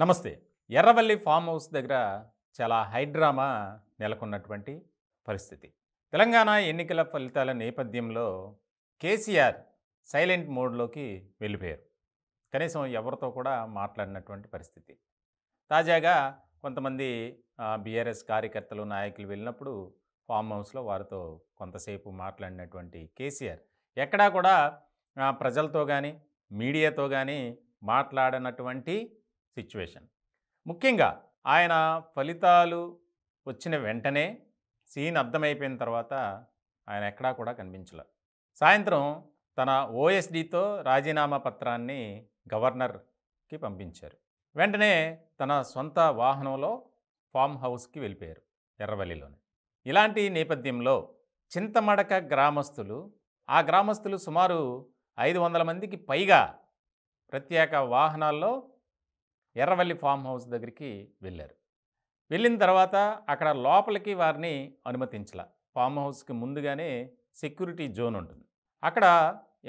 నమస్తే Erravalli farm house దగ్గర చాలా హైడ్రామా నెలకొన్నటువంటి పరిస్థితి తెలంగాణ ఎన్నికల ఫలితాల నేపథ్యంలో కేసీఆర్ సైలెంట్ మోడ్లోకి వెళ్ళిపోయారు కనీసం ఎవరితో కూడా మాట్లాడినటువంటి పరిస్థితి తాజాగా కొంతమంది బీఆర్ఎస్ కార్యకర్తలు నాయకులు వెళ్ళినప్పుడు ఫామ్ హౌస్లో వారితో కొంతసేపు మాట్లాడినటువంటి కేసీఆర్ ఎక్కడా కూడా ప్రజలతో కానీ మీడియాతో కానీ మాట్లాడినటువంటి సిచ్యువేషన్ ముఖ్యంగా ఆయన ఫలితాలు వచ్చిన వెంటనే సీన్ అర్థమైపోయిన తర్వాత ఆయన ఎక్కడా కూడా కనిపించలే సాయంత్రం తన ఓఎస్డితో రాజీనామా పత్రాన్ని గవర్నర్కి పంపించారు వెంటనే తన సొంత వాహనంలో ఫామ్ హౌస్కి వెళ్ళిపోయారు ఎర్రవల్లిలోని ఇలాంటి నేపథ్యంలో చింతమడక గ్రామస్తులు ఆ గ్రామస్తులు సుమారు ఐదు వందల మందికి పైగా ప్రత్యేక వాహనాల్లో ఎర్రవల్లి ఫామ్ హౌస్ దగ్గరికి వెళ్ళారు వెళ్ళిన తర్వాత అక్కడ లోపలికి వారిని అనుమతించాల ఫామ్ హౌస్కి ముందుగానే సెక్యూరిటీ జోన్ ఉంటుంది అక్కడ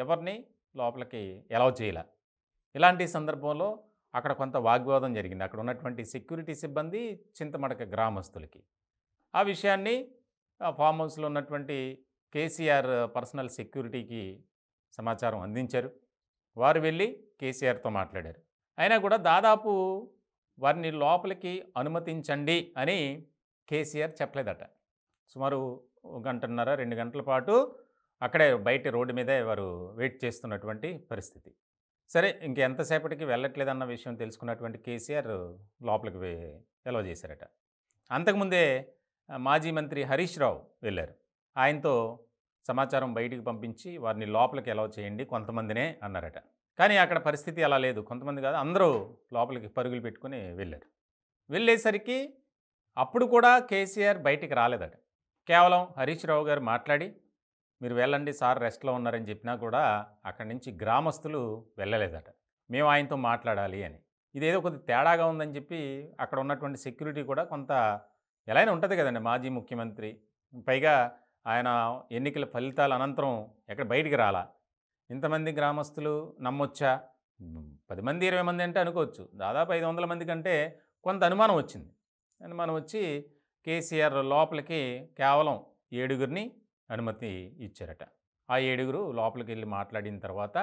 ఎవరిని లోపలికి ఎలా చేయాల ఇలాంటి సందర్భంలో అక్కడ కొంత వాగ్వాదం జరిగింది అక్కడ ఉన్నటువంటి సెక్యూరిటీ సిబ్బంది చింతమడక గ్రామస్తులకి ఆ విషయాన్ని ఫామ్ హౌస్లో ఉన్నటువంటి కేసీఆర్ పర్సనల్ సెక్యూరిటీకి సమాచారం అందించారు వారు వెళ్ళి కేసీఆర్తో మాట్లాడారు అయినా కూడా దాదాపు వారిని లోపలికి అనుమతించండి అని కేసీఆర్ చెప్పలేదట సుమారు గంటన్నర రెండు గంటల పాటు అక్కడే బయట రోడ్డు మీదే వారు వెయిట్ చేస్తున్నటువంటి పరిస్థితి సరే ఇంకెంతసేపటికి వెళ్ళట్లేదన్న విషయం తెలుసుకున్నటువంటి కేసీఆర్ లోపలికి ఎలవ చేశారట అంతకుముందే మాజీ మంత్రి హరీష్ రావు వెళ్ళారు ఆయనతో సమాచారం బయటికి పంపించి వారిని లోపలికి ఎలవ చేయండి కొంతమందినే అన్నారట కానీ అక్కడ పరిస్థితి అలా లేదు కొంతమంది కాదు అందరూ లోపలికి పరుగులు పెట్టుకుని వెళ్ళారు వెళ్ళేసరికి అప్పుడు కూడా కేసీఆర్ బయటికి రాలేదట కేవలం హరీష్ రావు గారు మాట్లాడి మీరు వెళ్ళండి సార్ రెస్ట్లో ఉన్నారని చెప్పినా కూడా అక్కడి నుంచి గ్రామస్తులు వెళ్ళలేదట మేము ఆయనతో మాట్లాడాలి అని ఇదేదో కొద్ది తేడాగా ఉందని చెప్పి అక్కడ ఉన్నటువంటి సెక్యూరిటీ కూడా కొంత ఎలాగైనా ఉంటుంది కదండి మాజీ ముఖ్యమంత్రి పైగా ఆయన ఎన్నికల ఫలితాల అనంతరం ఎక్కడ బయటికి రాలా ఇంతమంది గ్రామస్తులు నమ్మొచ్చా పది మంది ఇరవై మంది అంటే అనుకోవచ్చు దాదాపు ఐదు వందల మంది కంటే కొంత అనుమానం వచ్చింది అనుమానం వచ్చి కేసీఆర్ లోపలికి కేవలం ఏడుగురిని అనుమతి ఇచ్చారట ఆ ఏడుగురు లోపలికి వెళ్ళి మాట్లాడిన తర్వాత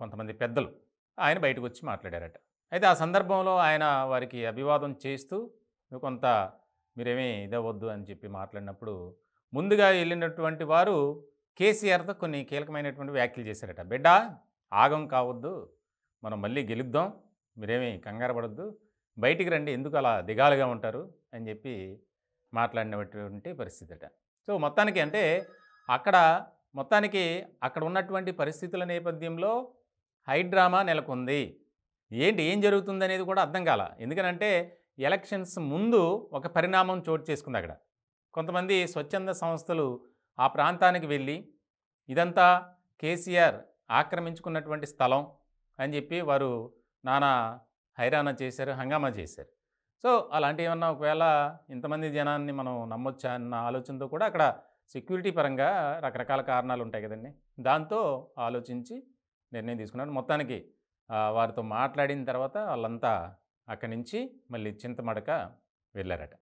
కొంతమంది పెద్దలు ఆయన బయటకు వచ్చి మాట్లాడారట అయితే ఆ సందర్భంలో ఆయన వారికి అభివాదం చేస్తూ కొంత మీరేమీ ఇదవద్దు అని చెప్పి మాట్లాడినప్పుడు ముందుగా వెళ్ళినటువంటి వారు కేసీఆర్తో కొన్ని కీలకమైనటువంటి వ్యాఖ్యలు చేశారట బిడ్డ ఆగం కావద్దు మనం మళ్ళీ గెలుద్దాం మీరేమీ కంగారు పడద్దు బయటికి రండి ఎందుకు అలా దిగాలుగా ఉంటారు అని చెప్పి మాట్లాడినటువంటి పరిస్థితి అట సో మొత్తానికి అంటే అక్కడ మొత్తానికి అక్కడ ఉన్నటువంటి పరిస్థితుల నేపథ్యంలో హైడ్రామా నెలకొంది ఏంటి ఏం జరుగుతుంది అనేది కూడా అర్థం కాల ఎందుకనంటే ఎలక్షన్స్ ముందు ఒక పరిణామం చోటు చేసుకుంది అక్కడ కొంతమంది స్వచ్ఛంద సంస్థలు ఆ ప్రాంతానికి వెళ్ళి ఇదంతా కేసీఆర్ ఆక్రమించుకున్నటువంటి స్థలం అని చెప్పి వారు నానా హైరాణ చేశారు హంగామా చేశారు సో అలాంటి ఏమన్నా ఒకవేళ ఇంతమంది జనాన్ని మనం నమ్మొచ్చా అన్న ఆలోచనతో కూడా అక్కడ సెక్యూరిటీ పరంగా రకరకాల కారణాలు ఉంటాయి కదండి దాంతో ఆలోచించి నిర్ణయం తీసుకున్నాడు మొత్తానికి వారితో మాట్లాడిన తర్వాత వాళ్ళంతా అక్కడి నుంచి మళ్ళీ చింతమడక వెళ్ళారట